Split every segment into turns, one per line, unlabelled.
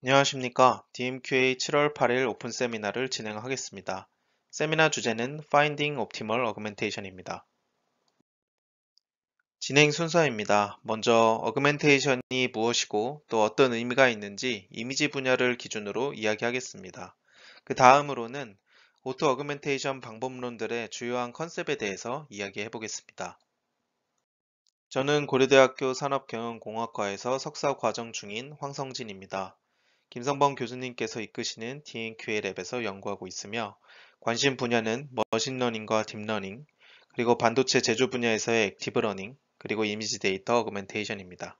안녕하십니까. DMQA 7월 8일 오픈 세미나를 진행하겠습니다. 세미나 주제는 Finding Optimal Augmentation입니다. 진행 순서입니다. 먼저 a g u m e n t a t i o n 이 무엇이고 또 어떤 의미가 있는지 이미지 분야를 기준으로 이야기하겠습니다. 그 다음으로는 오토 어그멘테이션 방법론들의 주요한 컨셉에 대해서 이야기해 보겠습니다. 저는 고려대학교 산업경영공학과에서 석사 과정 중인 황성진입니다. 김성범 교수님께서 이끄시는 DNQA 랩에서 연구하고 있으며 관심 분야는 머신러닝과 딥러닝, 그리고 반도체 제조 분야에서의 액티브러닝, 그리고 이미지 데이터 어그멘테이션입니다.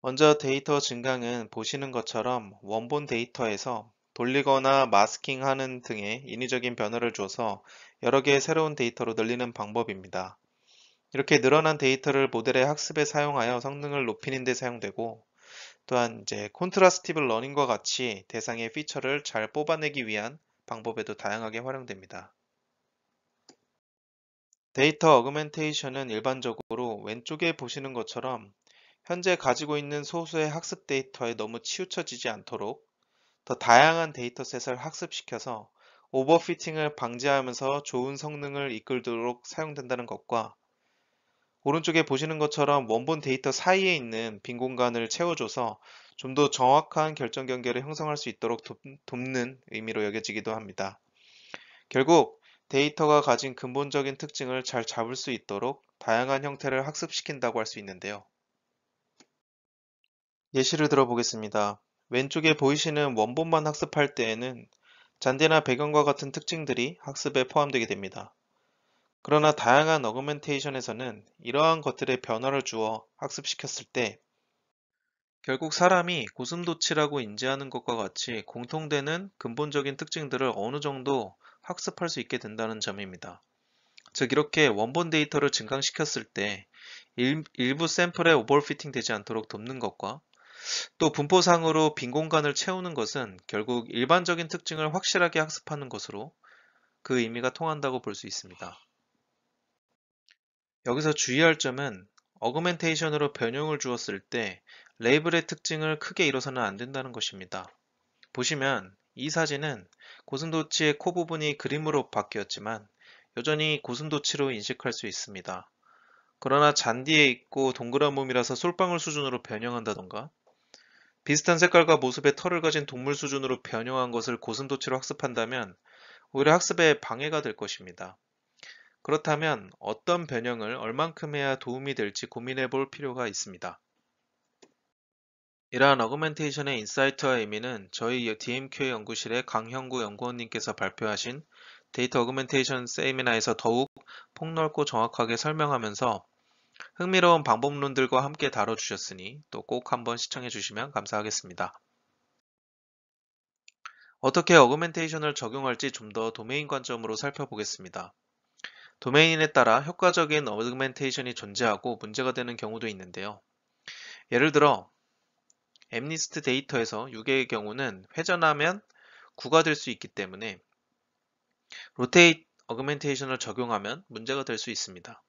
먼저 데이터 증강은 보시는 것처럼 원본 데이터에서 돌리거나 마스킹하는 등의 인위적인 변화를 줘서 여러 개의 새로운 데이터로 늘리는 방법입니다. 이렇게 늘어난 데이터를 모델의 학습에 사용하여 성능을 높이는 데 사용되고 또한 이제 콘트라스티브 러닝과 같이 대상의 피처를 잘 뽑아내기 위한 방법에도 다양하게 활용됩니다. 데이터 어그멘테이션은 일반적으로 왼쪽에 보시는 것처럼 현재 가지고 있는 소수의 학습 데이터에 너무 치우쳐지지 않도록 더 다양한 데이터셋을 학습시켜서 오버피팅을 방지하면서 좋은 성능을 이끌도록 사용된다는 것과 오른쪽에 보시는 것처럼 원본 데이터 사이에 있는 빈 공간을 채워줘서 좀 더 정확한 결정 경계를 형성할 수 있도록 돕는 의미로 여겨지기도 합니다. 결국 데이터가 가진 근본적인 특징을 잘 잡을 수 있도록 다양한 형태를 학습시킨다고 할 수 있는데요. 예시를 들어보겠습니다. 왼쪽에 보이시는 원본만 학습할 때에는 잔디나 배경과 같은 특징들이 학습에 포함되게 됩니다. 그러나 다양한 어그멘테이션에서는 이러한 것들의 변화를 주어 학습시켰을 때 결국 사람이 고슴도치라고 인지하는 것과 같이 공통되는 근본적인 특징들을 어느 정도 학습할 수 있게 된다는 점입니다. 즉 이렇게 원본 데이터를 증강시켰을 때 일, 부 샘플에 오버피팅 되지 않도록 돕는 것과 또 분포상으로 빈 공간을 채우는 것은 결국 일반적인 특징을 확실하게 학습하는 것으로 그 의미가 통한다고 볼 수 있습니다. 여기서 주의할 점은 어그멘테이션으로 변형을 주었을 때 레이블의 특징을 크게 잃어서는 안 된다는 것입니다. 보시면 이 사진은 고슴도치의 코 부분이 그림으로 바뀌었지만 여전히 고슴도치로 인식할 수 있습니다. 그러나 잔디에 있고 동그란 몸이라서 솔방울 수준으로 변형한다던가 비슷한 색깔과 모습의 털을 가진 동물 수준으로 변형한 것을 고슴도치로 학습한다면 오히려 학습에 방해가 될 것입니다. 그렇다면 어떤 변형을 얼만큼 해야 도움이 될지 고민해 볼 필요가 있습니다. 이러한 어그멘테이션의 인사이트와 의미는 저희 d m q 연구실의 강형구 연구원님께서 발표하신 데이터 어그멘테이션 세미나에서 더욱 폭넓고 정확하게 설명하면서 흥미로운 방법론들과 함께 다뤄주셨으니 또 꼭 한번 시청해 주시면 감사하겠습니다. 어떻게 어그멘테이션을 적용할지 좀 더 도메인 관점으로 살펴보겠습니다. 도메인에 따라 효과적인 어그멘테이션이 존재하고 문제가 되는 경우도 있는데요. 예를 들어 엠니스트 데이터에서 6의 경우는 회전하면 9가 될 수 있기 때문에 로테이트 어그멘테이션을 적용하면 문제가 될 수 있습니다.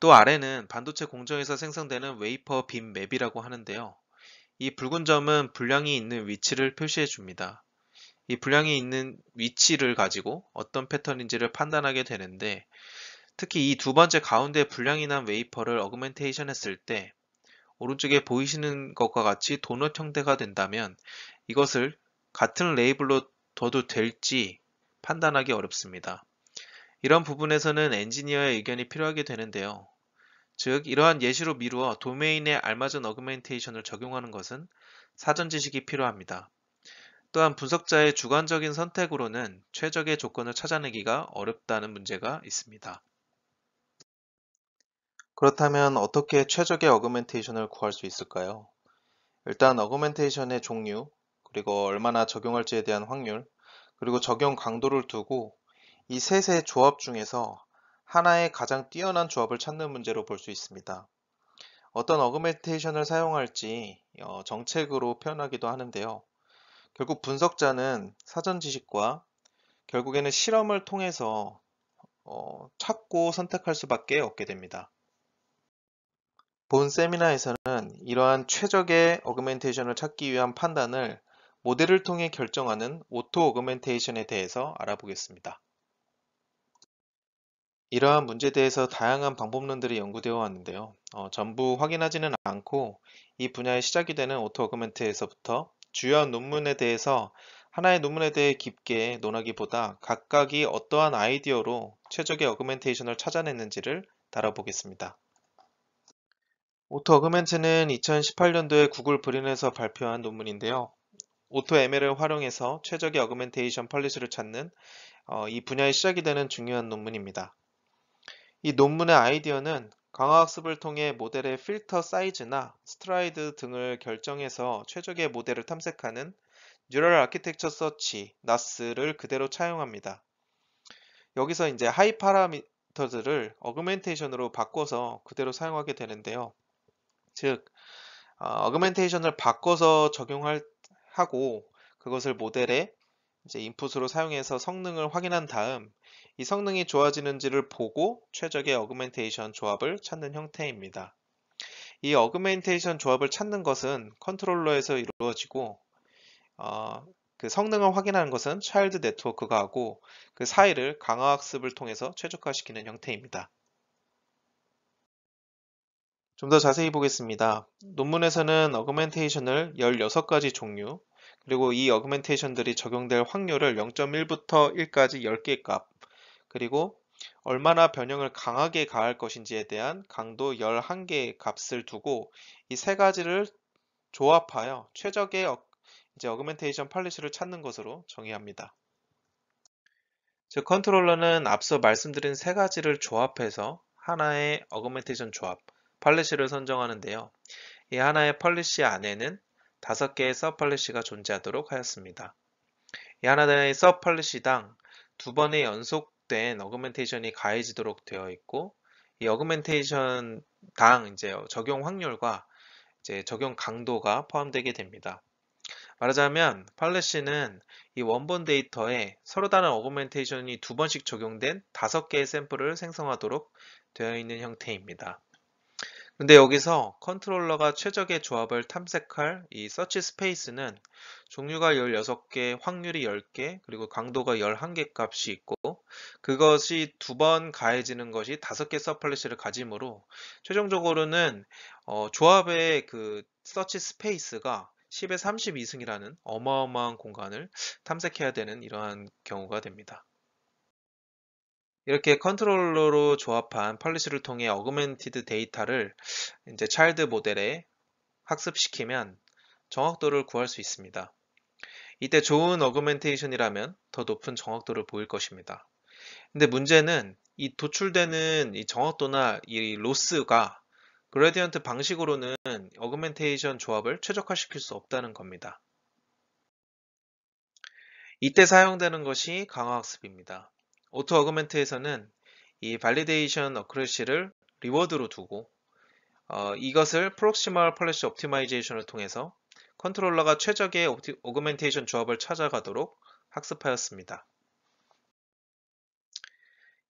또 아래는 반도체 공정에서 생성되는 웨이퍼 빔 맵이라고 하는데요. 이 붉은 점은 분량이 있는 위치를 표시해 줍니다. 이 분량이 있는 위치를 가지고 어떤 패턴인지를 판단하게 되는데 특히 이 두 번째 가운데 분량이 난 웨이퍼를 어그멘테이션 했을 때 오른쪽에 보이시는 것과 같이 도넛 형태가 된다면 이것을 같은 레이블로 둬도 될지 판단하기 어렵습니다. 이런 부분에서는 엔지니어의 의견이 필요하게 되는데요. 즉 이러한 예시로 미루어 도메인에 알맞은 어그멘테이션을 적용하는 것은 사전 지식이 필요합니다. 또한 분석자의 주관적인 선택으로는 최적의 조건을 찾아내기가 어렵다는 문제가 있습니다. 그렇다면 어떻게 최적의 어그멘테이션을 구할 수 있을까요? 일단 어그멘테이션의 종류, 그리고 얼마나 적용할지에 대한 확률, 그리고 적용 강도를 두고 이 셋의 조합 중에서 하나의 가장 뛰어난 조합을 찾는 문제로 볼 수 있습니다. 어떤 어그멘테이션을 사용할지 어, 정책으로 표현하기도 하는데요. 결국 분석자는 사전 지식과 결국에는 실험을 통해서 어, 찾고 선택할 수밖에 없게 됩니다. 본 세미나에서는 이러한 최적의 어그멘테이션을 찾기 위한 판단을 모델을 통해 결정하는 오토 어그멘테이션에 대해서 알아보겠습니다. 이러한 문제에 대해서 다양한 방법론들이 연구되어 왔는데요. 어, 전부 확인하지는 않고 이 분야의 시작이 되는 오토 어그멘트에서부터 주요한 논문에 대해서 하나의 논문에 대해 깊게 논하기보다 각각이 어떠한 아이디어로 최적의 어그멘테이션을 찾아냈는지를 다뤄보겠습니다. 오토 어그멘트는 2018년도에 구글 브린에서 발표한 논문인데요. 오토 ML을 활용해서 최적의 어그멘테이션 펄리스를 찾는 어, 이 분야의 시작이 되는 중요한 논문입니다. 이 논문의 아이디어는 강화학습을 통해 모델의 필터 사이즈나 스트라이드 등을 결정해서 최적의 모델을 탐색하는 뉴럴 아키텍처 서치 나스를 그대로 차용합니다. 여기서 이제 하이 파라미터들을 어그멘테이션으로 바꿔서 그대로 사용하게 되는데요. 즉 어, 어그멘테이션을 바꿔서 적용 하고 그것을 모델에 이제 인풋으로 사용해서 성능을 확인한 다음 이 성능이 좋아지는지를 보고 최적의 어그멘테이션 조합을 찾는 형태입니다. 이 어그멘테이션 조합을 찾는 것은 컨트롤러에서 이루어지고 어, 그 성능을 확인하는 것은 차일드 네트워크가 하고 그 사이를 강화학습을 통해서 최적화시키는 형태입니다. 좀 더 자세히 보겠습니다. 논문에서는 어그멘테이션을 16가지 종류, 그리고 이 어그멘테이션들이 적용될 확률을 0.1부터 1까지 10개 값, 그리고 얼마나 변형을 강하게 가할 것인지에 대한 강도 11개의 값을 두고 이 세 가지를 조합하여 최적의 어, 이제 어그멘테이션 팔리시를 찾는 것으로 정의합니다. 즉 컨트롤러는 앞서 말씀드린 세 가지를 조합해서 하나의 어그멘테이션 조합, 팔리시를 선정하는데요. 이 하나의 팔리시 안에는 다섯 개의 서브팔리시가 존재하도록 하였습니다. 이 하나의 서브팔리시당 두 번의 연속된 어그멘테이션이 가해지도록 되어 있고 이 어그멘테이션 당 이제 적용 확률과 이제 적용 강도가 포함되게 됩니다. 말하자면 팔레시는 이 원본 데이터에 서로 다른 어그멘테이션이 두 번씩 적용된 다섯 개의 샘플을 생성하도록 되어 있는 형태입니다. 근데 여기서 컨트롤러가 최적의 조합을 탐색할 이 서치 스페이스는 종류가 16개, 확률이 10개, 그리고 강도가 11개 값이 있고 그것이 두 번 가해지는 것이 5개 서플래시를 가지므로 최종적으로는 어, 조합의 그 서치 스페이스가 10의 32승이라는 어마어마한 공간을 탐색해야 되는 이러한 경우가 됩니다. 이렇게 컨트롤러로 조합한 펄리스를 통해 어그멘티드 데이터를 이제 차일드 모델에 학습시키면 정확도를 구할 수 있습니다. 이때 좋은 어그멘테이션이라면 더 높은 정확도를 보일 것입니다. 근데 문제는 이 도출되는 이 정확도나 이 로스가 그레디언트 방식으로는 어그멘테이션 조합을 최적화시킬 수 없다는 겁니다. 이때 사용되는 것이 강화학습입니다. 오토 어그멘트에서는 이 발리데이션 어크러시를 리워드로 두고 어, 이것을 프록시멀 폴리시 옵티마이제이션을 통해서 컨트롤러가 최적의 오티, 오그멘테이션 조합을 찾아가도록 학습하였습니다.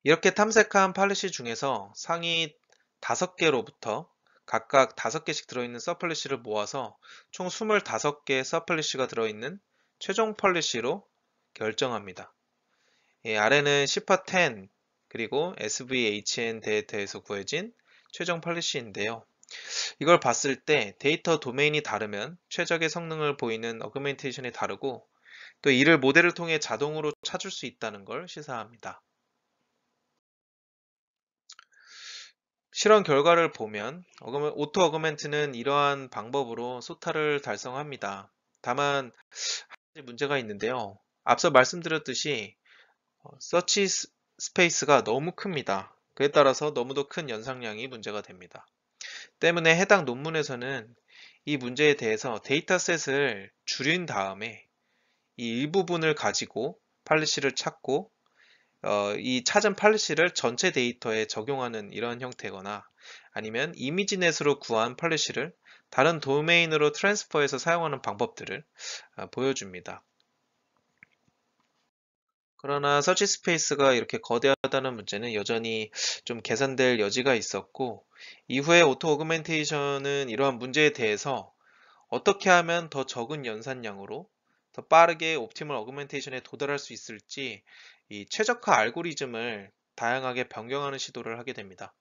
이렇게 탐색한 팔레시 중에서 상위 5개로부터 각각 5개씩 들어있는 서플리시를 모아서 총 25개의 서플리시가 들어있는 최종 펄리시로 결정합니다. 예, 아래는 시파 10 그리고 SVHN 데이터에서 구해진 최종 폴리시인데요. 이걸 봤을 때 데이터 도메인이 다르면 최적의 성능을 보이는 어그멘테이션이 다르고 또 이를 모델을 통해 자동으로 찾을 수 있다는 걸 시사합니다. 실험 결과를 보면 오토 어그멘트는 이러한 방법으로 소타를 달성합니다. 다만 한 가지 문제가 있는데요. 앞서 말씀드렸듯이 서치 어, 스페이스가 너무 큽니다. 그에 따라서 너무도 큰 연상량이 문제가 됩니다. 때문에 해당 논문에서는 이 문제에 대해서 데이터셋을 줄인 다음에 이 일부분을 가지고 팔리시를 찾고 어, 이 찾은 팔리시를 전체 데이터에 적용하는 이런 형태거나 아니면 이미지넷으로 구한 팔리시를 다른 도메인으로 트랜스퍼해서 사용하는 방법들을 어, 보여줍니다. 그러나 서치 스페이스가 이렇게 거대하다는 문제는 여전히 좀 개선될 여지가 있었고 이후에 오토 오그멘테이션은 이러한 문제에 대해서 어떻게 하면 더 적은 연산량으로 더 빠르게 옵티멀 어그멘테이션에 도달할 수 있을지 이 최적화 알고리즘을 다양하게 변경하는 시도를 하게 됩니다.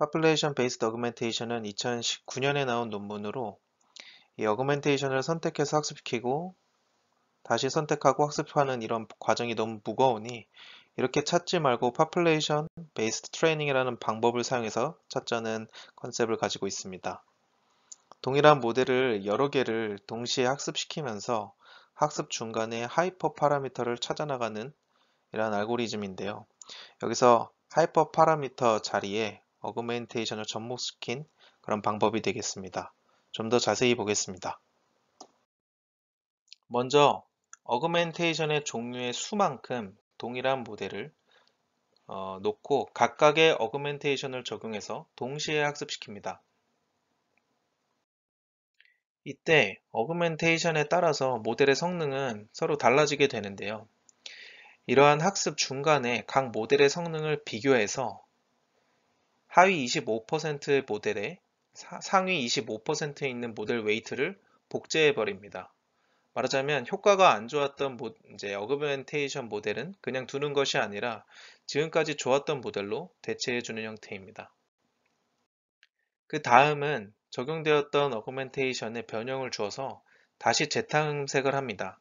Population Based Augmentation은 2019년에 나온 논문으로 이 어그멘테이션을 선택해서 학습시키고 다시 선택하고 학습하는 이런 과정이 너무 무거우니 이렇게 찾지 말고 Population Based Training이라는 방법을 사용해서 찾자는 컨셉을 가지고 있습니다. 동일한 모델을 여러 개를 동시에 학습시키면서 학습 중간에 하이퍼 파라미터를 찾아나가는 이런 알고리즘인데요. 여기서 하이퍼 파라미터 자리에 어그멘테이션을 접목시킨 그런 방법이 되겠습니다. 좀 더 자세히 보겠습니다. 먼저 어그멘테이션의 종류의 수만큼 동일한 모델을 어, 놓고 각각의 어그멘테이션을 적용해서 동시에 학습시킵니다. 이때 어그멘테이션에 따라서 모델의 성능은 서로 달라지게 되는데요. 이러한 학습 중간에 각 모델의 성능을 비교해서 하위 25%의 모델에 상위 25%에 있는 모델 웨이트를 복제해 버립니다. 말하자면 효과가 안 좋았던 모, 이제 어그멘테이션 모델은 그냥 두는 것이 아니라 지금까지 좋았던 모델로 대체해 주는 형태입니다. 그 다음은 적용되었던 어그멘테이션에 변형을 주어서 다시 재탐색을 합니다.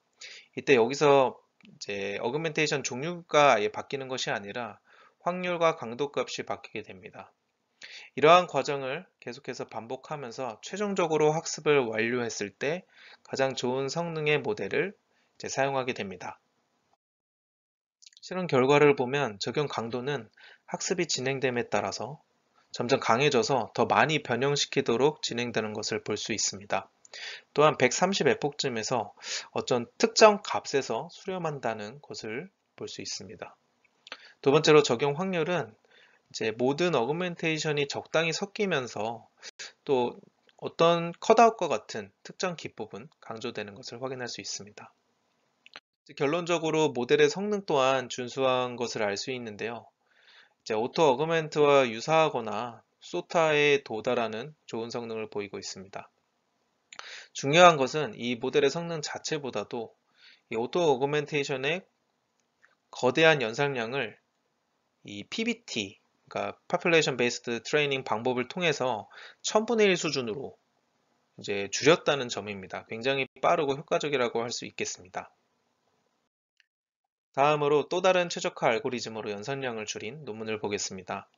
이때 여기서 이제 어그멘테이션 종류가 아예 바뀌는 것이 아니라 확률과 강도 값이 바뀌게 됩니다. 이러한 과정을 계속해서 반복하면서 최종적으로 학습을 완료했을 때 가장 좋은 성능의 모델을 사용하게 됩니다. 실험 결과를 보면 적용 강도는 학습이 진행됨에 따라서 점점 강해져서 더 많이 변형시키도록 진행되는 것을 볼 수 있습니다. 또한 130F쯤에서 어떤 특정 값에서 수렴한다는 것을 볼 수 있습니다. 두 번째로 적용 확률은 이제 모든 어그멘테이션이 적당히 섞이면서 또 어떤 컷아웃과 같은 특정 기법은 강조되는 것을 확인할 수 있습니다. 결론적으로 모델의 성능 또한 준수한 것을 알 수 있는데요. 이제 오토 어그멘트와 유사하거나 소타에 도달하는 좋은 성능을 보이고 있습니다. 중요한 것은 이 모델의 성능 자체보다도 이 오토 어그멘테이션의 거대한 연상량을 이 PBT 그러니까 population based training 방법을 통해서 1000분의 1 수준으로 이제 줄였다는 점입니다. 굉장히 빠르고 효과적이라고 할 수 있겠습니다. 다음으로 또 다른 최적화 알고리즘으로 연산량을 줄인 논문을 보겠습니다.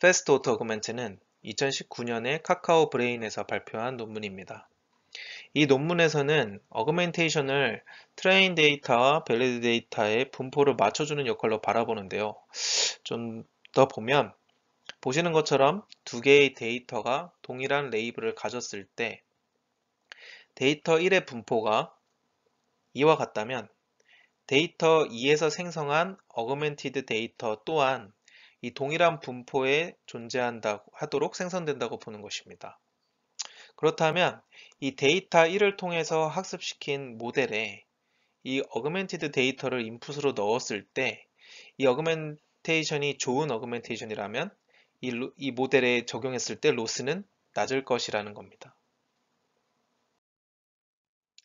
패스트 오토 어그멘트는 2019년에 카카오 브레인에서 발표한 논문입니다. 이 논문에서는 어그멘테이션을 트레인 데이터와 밸리드 데이터의 분포를 맞춰주는 역할로 바라보는데요. 좀더 보면 보시는 것처럼 두 개의 데이터가 동일한 레이블을 가졌을 때 데이터 1의 분포가 2와 같다면 데이터 2에서 생성한 어그멘티드 데이터 또한 이 동일한 분포에 존재한다고 하도록 생성된다고 보는 것입니다. 그렇다면 이 데이터 1을 통해서 학습시킨 모델에 이 어그멘티드 데이터를 인풋으로 넣었을 때 이 어그멘 티드 어그멘테이션이 좋은 어그멘테이션이라면 이, 이 모델에 적용했을 때 로스는 낮을 것이라는 겁니다.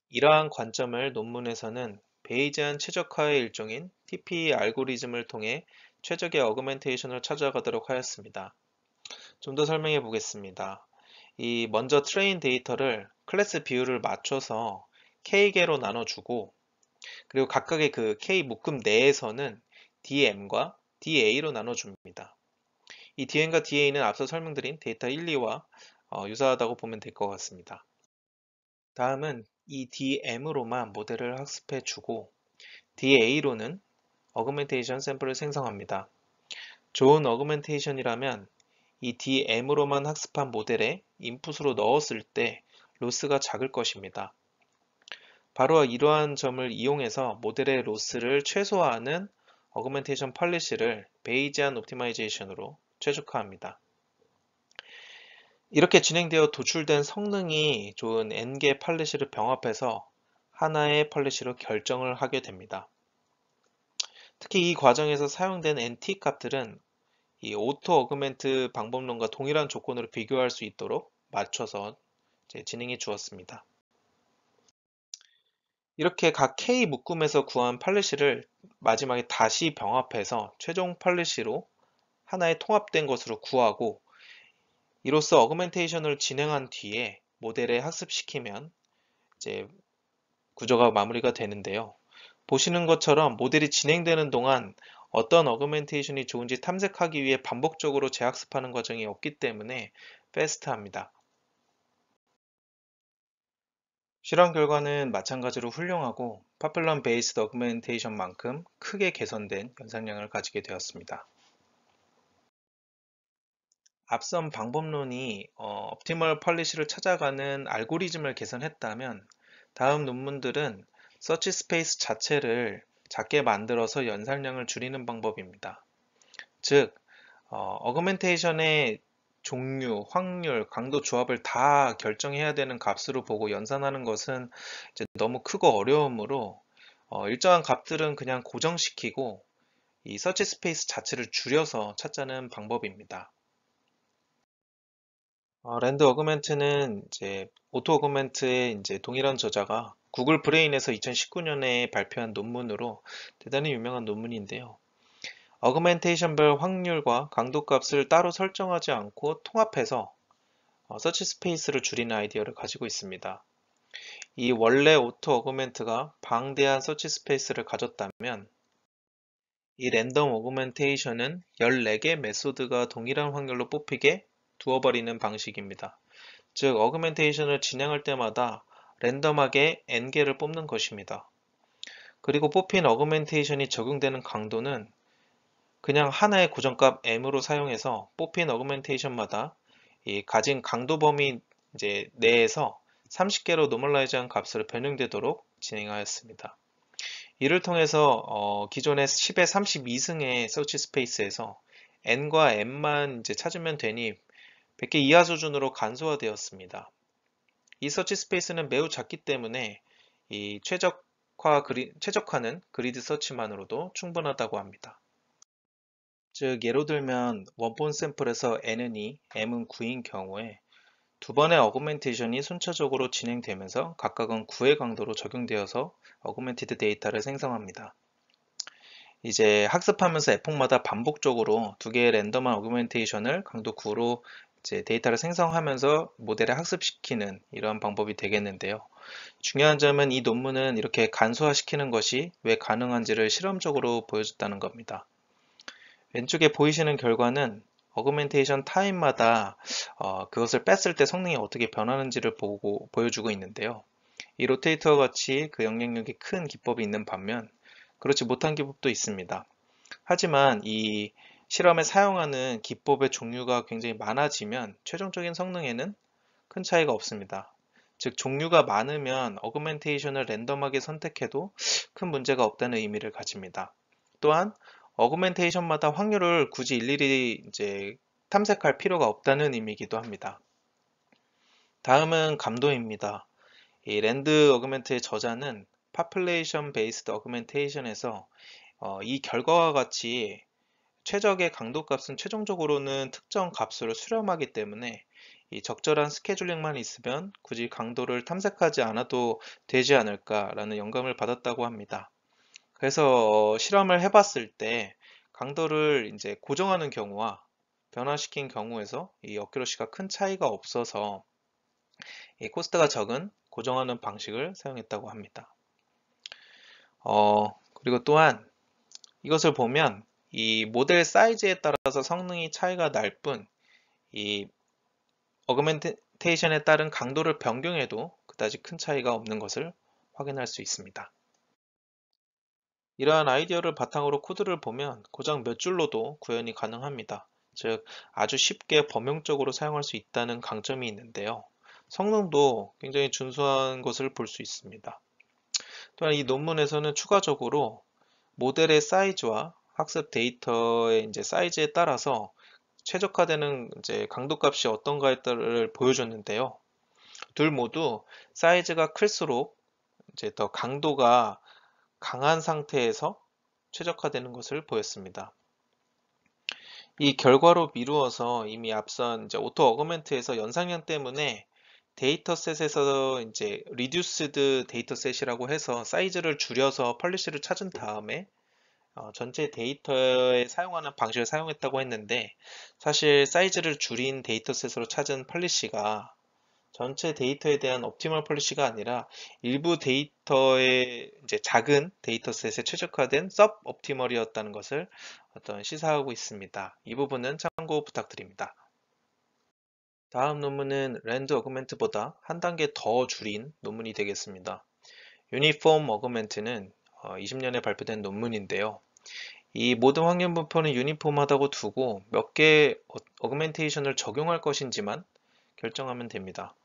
이러한 관점을 논문에서는 베이지안 최적화의 일종인 TPE 알고리즘을 통해 최적의 어그멘테이션을 찾아가도록 하였습니다. 좀 더 설명해 보겠습니다. 이 먼저 트레인 데이터를 클래스 비율을 맞춰서 K개로 나눠주고 그리고 각각의 그 K 묶음 내에서는 DM과 DA로 나눠줍니다. 이 DN과 DA는 앞서 설명드린 데이터 1, 2와 어, 유사하다고 보면 될 것 같습니다. 다음은 이 DM으로만 모델을 학습해 주고 DA로는 a u g m e n 어그멘테이션 샘플을 생성합니다. 좋은 a u g m e n t a t i o n 이라면이 DM으로만 학습한 모델에 인풋으로 넣었을 때 로스가 작을 것입니다. 바로 이러한 점을 이용해서 모델의 로스를 최소화하는 어그멘테이션 팔리시를 베이지안 옵티마이제이션으로 최적화합니다. 이렇게 진행되어 도출된 성능이 좋은 N개 팔리시를 병합해서 하나의 팔리시로 결정을 하게 됩니다. 특히 이 과정에서 사용된 NT 값들은 이 오토 어그멘트 방법론과 동일한 조건으로 비교할 수 있도록 맞춰서 진행해 주었습니다. 이렇게 각 K 묶음에서 구한 팔리시를 마지막에 다시 병합해서 최종 팔리시로 하나의 통합된 것으로 구하고 이로써 어그멘테이션을 진행한 뒤에 모델에 학습시키면 이제 구조가 마무리가 되는데요. 보시는 것처럼 모델이 진행되는 동안 어떤 어그멘테이션이 좋은지 탐색하기 위해 반복적으로 재학습하는 과정이 없기 때문에 패스트합니다. 실험 결과는 마찬가지로 훌륭하고 파플런 베이스 더그멘테이션만큼 크게 개선된 연산량을 가지게 되었습니다. 앞선 방법론이 어, Optimal Polish를 찾아가는 알고리즘을 개선했다면 다음 논문들은 서치 스페이스 자체를 작게 만들어서 연산량을 줄이는 방법입니다. 즉, 어, 어그멘테이션의 종류, 확률, 강도 조합을 다 결정해야 되는 값으로 보고 연산하는 것은 이제 너무 크고 어려우므로 어, 일정한 값들은 그냥 고정시키고 이 서치 스페이스 자체를 줄여서 찾자는 방법입니다. 어, 랜드 어그멘트는 이제 오토 어그멘트의 이제 동일한 저자가 구글 브레인에서 2019년에 발표한 논문으로 대단히 유명한 논문인데요. 어그멘테이션별 확률과 강도값을 따로 설정하지 않고 통합해서 어, 서치 스페이스를 줄이는 아이디어를 가지고 있습니다. 이 원래 오토 어그멘트가 방대한 서치 스페이스를 가졌다면 이 랜덤 어그멘테이션은 14개 메소드가 동일한 확률로 뽑히게 두어버리는 방식입니다. 즉 어그멘테이션을 진행할 때마다 랜덤하게 n개를 뽑는 것입니다. 그리고 뽑힌 어그멘테이션이 적용되는 강도는 그냥 하나의 고정값 m으로 사용해서 뽑힌 어그멘테이션마다 가진 강도 범위 이제 내에서 30개로 노멀라이즈한 값을 변형되도록 진행하였습니다. 이를 통해서 어, 기존의 10의 32승의 서치 스페이스에서 n과 m만 이제 찾으면 되니 100개 이하 수준으로 간소화되었습니다. 이 서치 스페이스는 매우 작기 때문에 이 최적화 그리, 최적화는 그리드 서치만으로도 충분하다고 합니다. 즉 예로 들면 원본 샘플에서 n은 2, m은 9인 경우에 두 번의 어그멘테이션이 순차적으로 진행되면서 각각은 9의 강도로 적용되어서 어그멘티드 데이터를 생성합니다. 이제 학습하면서 에폭마다 반복적으로 두 개의 랜덤한 어그멘테이션을 강도 9로 이제 데이터를 생성하면서 모델을 학습시키는 이러한 방법이 되겠는데요. 중요한 점은 이 논문은 이렇게 간소화시키는 것이 왜 가능한지를 실험적으로 보여줬다는 겁니다. 왼쪽에 보이시는 결과는 어그멘테이션 타임마다 어, 그것을 뺐을 때 성능이 어떻게 변하는지를 보고, 보여주고 있는데요. 이 로테이터와 같이 그 영향력이 큰 기법이 있는 반면 그렇지 못한 기법도 있습니다. 하지만 이 실험에 사용하는 기법의 종류가 굉장히 많아지면 최종적인 성능에는 큰 차이가 없습니다. 즉 종류가 많으면 어그멘테이션을 랜덤하게 선택해도 큰 문제가 없다는 의미를 가집니다. 또한 어그멘테이션마다 확률을 굳이 일일이 이제 탐색할 필요가 없다는 의미이기도 합니다. 다음은 감도입니다. 이 랜드 어그멘트의 저자는 파플레이션 베이스드 어그멘테이션에서 어, 이 결과와 같이 최적의 강도 값은 최종적으로는 특정 값으로 수렴하기 때문에 이 적절한 스케줄링만 있으면 굳이 강도를 탐색하지 않아도 되지 않을까라는 영감을 받았다고 합니다. 그래서 어, 실험을 해봤을 때 강도를 이제 고정하는 경우와 변화시킨 경우에서 이 어키로시가 큰 차이가 없어서 이 코스트가 적은 고정하는 방식을 사용했다고 합니다. 어, 그리고 또한 이것을 보면 이 모델 사이즈에 따라서 성능이 차이가 날 뿐 이 어그멘테이션에 따른 강도를 변경해도 그다지 큰 차이가 없는 것을 확인할 수 있습니다. 이러한 아이디어를 바탕으로 코드를 보면 고작 몇 줄로도 구현이 가능합니다. 즉 아주 쉽게 범용적으로 사용할 수 있다는 강점이 있는데요. 성능도 굉장히 준수한 것을 볼 수 있습니다. 또한 이 논문에서는 추가적으로 모델의 사이즈와 학습 데이터의 이제 사이즈에 따라서 최적화되는 이제 강도 값이 어떤가를 보여줬는데요. 둘 모두 사이즈가 클수록 이제 더 강도가 강한 상태에서 최적화되는 것을 보였습니다. 이 결과로 미루어서 이미 앞선 이제 오토 어그멘트에서 연상량 때문에 데이터셋에서 이제 리듀스드 데이터셋이라고 해서 사이즈를 줄여서 펄리시를 찾은 다음에 어, 전체 데이터에 사용하는 방식을 사용했다고 했는데 사실 사이즈를 줄인 데이터셋으로 찾은 펄리시가 전체 데이터에 대한 옵티멀 폴리시가 아니라 일부 데이터의 이제 작은 데이터셋에 최적화된 섭 옵티멀이었다는 것을 어떤 시사하고 있습니다. 이 부분은 참고 부탁드립니다. 다음 논문은 랜드 어그멘트보다 한 단계 더 줄인 논문이 되겠습니다. 유니폼 어그멘트는 20년에 어, 발표된 논문인데요. 이 모든 확률 분포는 유니폼하다고 두고 몇 개의 어, 어그멘테이션을 적용할 것인지만 결정하면 됩니다.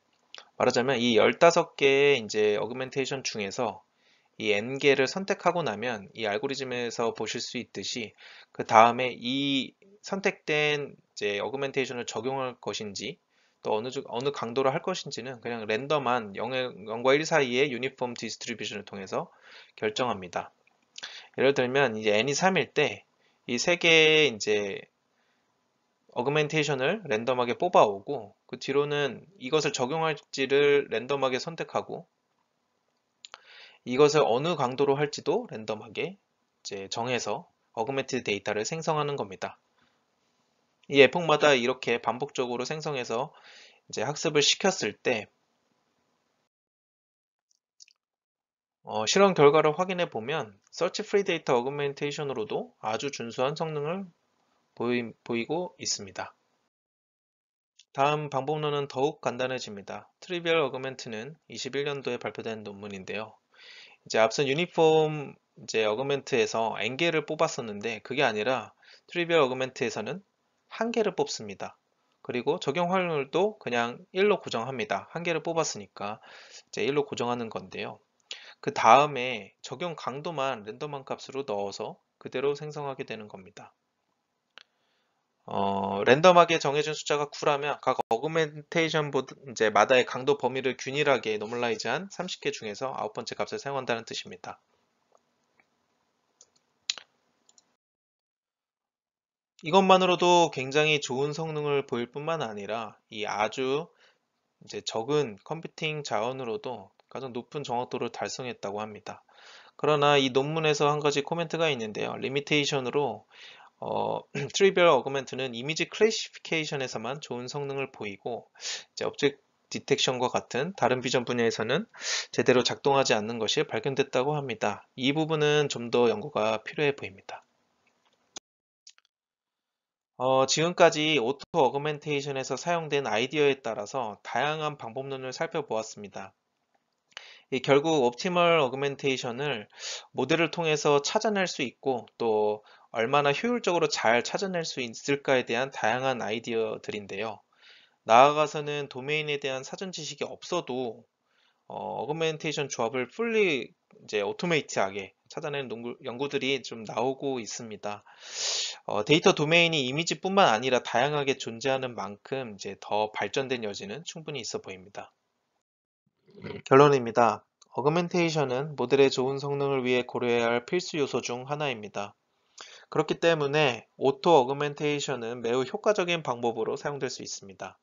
말하자면 이 15개의 이제 어그멘테이션 중에서 이 n개를 선택하고 나면 이 알고리즘에서 보실 수 있듯이 그 다음에 이 선택된 이제 어그멘테이션을 적용할 것인지 또 어느 어느 강도로 할 것인지는 그냥 랜덤한 0과 1 사이의 유니폼 디스트리뷰션을 통해서 결정합니다. 예를 들면 이제 n이 3일 때 이 세 개의 이제 어그멘테이션을 랜덤하게 뽑아오고 그 뒤로는 이것을 적용할지를 랜덤하게 선택하고 이것을 어느 강도로 할지도 랜덤하게 이제 정해서 어그멘티드 데이터를 생성하는 겁니다. 이 에폭마다 이렇게 반복적으로 생성해서 이제 학습을 시켰을 때 어, 실험 결과를 확인해 보면 Search Free Data a u g m e n t a t i o n 으로도 아주 준수한 성능을 보이, 보이고 있습니다. 다음 방법론은 더욱 간단해집니다. 트리비얼 어그멘트는 21년도에 발표된 논문인데요. 이제 앞선 유니폼 이제 어그멘트에서 n개를 뽑았었는데 그게 아니라 트리비얼 어그멘트에서는 한 개를 뽑습니다. 그리고 적용 확률도 그냥 1로 고정합니다. 한 개를 뽑았으니까 이제 1로 고정하는 건데요. 그 다음에 적용 강도만 랜덤한 값으로 넣어서 그대로 생성하게 되는 겁니다. 어, 랜덤하게 정해진 숫자가 9라면 각 어그멘테이션 보드 이제 마다의 강도 범위를 균일하게 노멀라이즈한 30개 중에서 아홉 번째 값을 사용한다는 뜻입니다. 이것만으로도 굉장히 좋은 성능을 보일 뿐만 아니라 이 아주 이제 적은 컴퓨팅 자원으로도 가장 높은 정확도를 달성했다고 합니다. 그러나 이 논문에서 한 가지 코멘트가 있는데요. 리미테이션으로 어, 트리비얼 어그멘트는 이미지 클래시피케이션에서만 좋은 성능을 보이고 이제 업체 디텍션과 같은 다른 비전 분야에서는 제대로 작동하지 않는 것이 발견됐다고 합니다. 이 부분은 좀 더 연구가 필요해 보입니다. 어, 지금까지 오토 어그멘테이션에서 사용된 아이디어에 따라서 다양한 방법론을 살펴보았습니다. 결국 옵티멀 어그멘테이션을 모델을 통해서 찾아낼 수 있고 또 얼마나 효율적으로 잘 찾아낼 수 있을까에 대한 다양한 아이디어들인데요. 나아가서는 도메인에 대한 사전 지식이 없어도 어, 어그멘테이션 조합을 풀리 이제 오토메이트하게 찾아내는 연구들이 좀 나오고 있습니다. 어, 데이터 도메인이 이미지뿐만 아니라 다양하게 존재하는 만큼 이제 더 발전된 여지는 충분히 있어 보입니다. 결론입니다. 어그멘테이션은 모델의 좋은 성능을 위해 고려해야 할 필수 요소 중 하나입니다. 그렇기 때문에 오토 어그멘테이션은 매우 효과적인 방법으로 사용될 수 있습니다.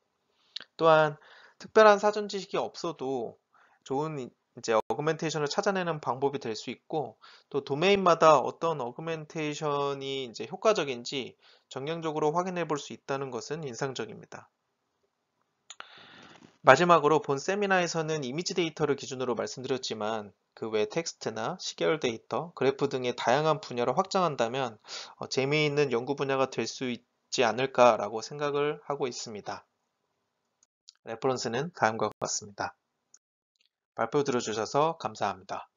또한 특별한 사전 지식이 없어도 좋은 이제 어그멘테이션을 찾아내는 방법이 될 수 있고 또 도메인마다 어떤 어그멘테이션이 이제 효과적인지 정량적으로 확인해 볼 수 있다는 것은 인상적입니다. 마지막으로 본 세미나에서는 이미지 데이터를 기준으로 말씀드렸지만 그 외 텍스트나 시계열 데이터, 그래프 등의 다양한 분야를 확장한다면 어, 재미있는 연구 분야가 될 수 있지 않을까라고 생각을 하고 있습니다. 레퍼런스는 다음과 같습니다. 발표 들어주셔서 감사합니다.